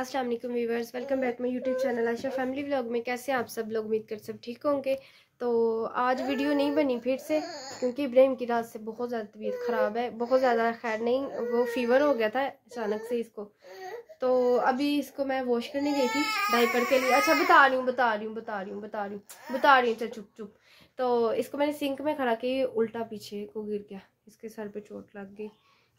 Aslam viewers welcome back my YouTube channel Asha family vlog में कैसे आप सब लोग उम्मीद कर सब ठीक होंगे तो आज वीडियो नहीं बनी फिर से क्योंकि इब्राहिम की रात से बहुत ज़्यादा तबीयत ख़राब है बहुत ज़्यादा खैर नहीं वो फीवर हो गया था अचानक से इसको तो अभी इसको मैं वॉश करने गई थी डाइपर के लिए अच्छा बता रही हूँ बता रही हूँ बता रही हूँ बता रही हूँ बता रही हूँ चल चुप चुप तो इसको मैंने सिंक में खड़ा के उल्टा पीछे को गिर गया इसके सर पर चोट लग गई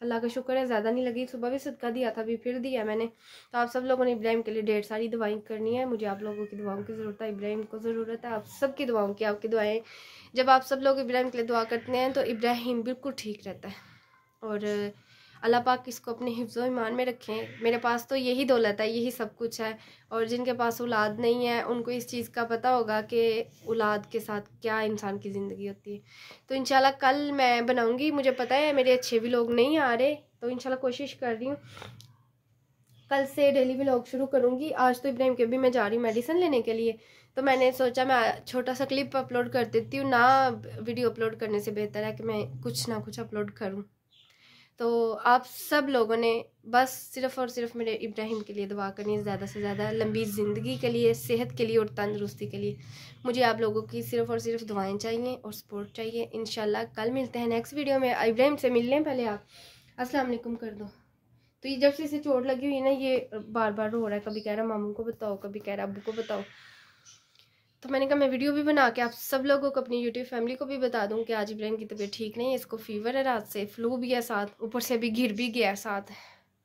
अल्लाह का शुक्र है ज़्यादा नहीं लगी सुबह भी सदका दिया था अभी फिर दिया मैंने तो आप सब लोगों ने इब्राहिम के लिए ढेर सारी दवाई करनी है मुझे आप लोगों की दुआओं की ज़रूरत है इब्राहिम को ज़रूरत है आप सबकी दुआओं की आपकी दुआएं जब आप सब लोग इब्राहिम के लिए दुआ करते हैं तो इब्राहिम बिल्कुल ठीक रहता है और अल्लाह पाक इसको अपने हिफ्ज़ ईमान में रखें मेरे पास तो यही दौलत है यही सब कुछ है और जिनके पास औलाद नहीं है उनको इस चीज़ का पता होगा कि औलाद के साथ क्या इंसान की ज़िंदगी होती है तो इन कल मैं बनाऊँगी मुझे पता है मेरे अच्छे भी लोग नहीं आ रहे तो इन कोशिश कर रही हूँ कल से डेली व्लॉग शुरू करूँगी आज तो इब्राहिम के भी मैं जा रही हूँ मेडिसिन लेने के लिए तो मैंने सोचा मैं छोटा सा क्लिप अपलोड कर देती हूँ ना वीडियो अपलोड करने से बेहतर है कि मैं कुछ ना कुछ अपलोड करूँ तो आप सब लोगों ने बस सिर्फ़ और सिर्फ मेरे इब्राहिम के लिए दुआ करनी है ज़्यादा से ज़्यादा लंबी ज़िंदगी के लिए सेहत के लिए और तंदुरुस्ती के लिए मुझे आप लोगों की सिर्फ़ और सिर्फ दुआएं चाहिए और सपोर्ट चाहिए इन कल मिलते हैं नेक्स्ट वीडियो में इब्राहिम से मिलने पहले आप असलम कर दो तो ये जब से इसे चोट लगी हुई है ना ये बार बार रो रहा है कभी कह रहा मामू को बताओ कभी कह रहा अबू को बताओ तो मैंने कहा मैं वीडियो भी बना के आप सब लोगों को अपनी यूट्यूब फैमिली को भी बता दूँ कि आज इब्राहिम की तबीयत ठीक नहीं है इसको फीवर है रात से फ्लू भी है साथ ऊपर से अभी गिर भी गया है साथ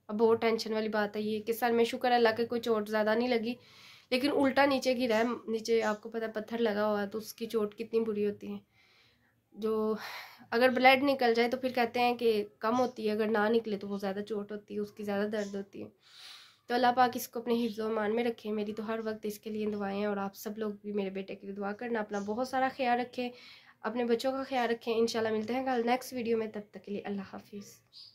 अब बहुत टेंशन वाली बात है ये कि सर में शुक्र अल्लाह के कोई चोट ज़्यादा नहीं लगी लेकिन उल्टा नीचे गिरा है नीचे आपको पता पत्थर लगा हुआ है तो उसकी चोट कितनी बुरी होती है जो अगर ब्लड निकल जाए तो फिर कहते हैं कि कम होती है अगर ना निकले तो वो ज़्यादा चोट होती है उसकी ज़्यादा दर्द होती है तो अल्लाह पाक इसको अपने हिफ्ज़ मान में रखें मेरी तो हर वक्त इसके लिए दुआएं और आप सब लोग भी मेरे बेटे के लिए दुआ करना अपना बहुत सारा ख्याल रखें अपने बच्चों का ख्याल रखें इन मिलते हैं कल नेक्स्ट वीडियो में तब तक के लिए अल्लाह हाफिज़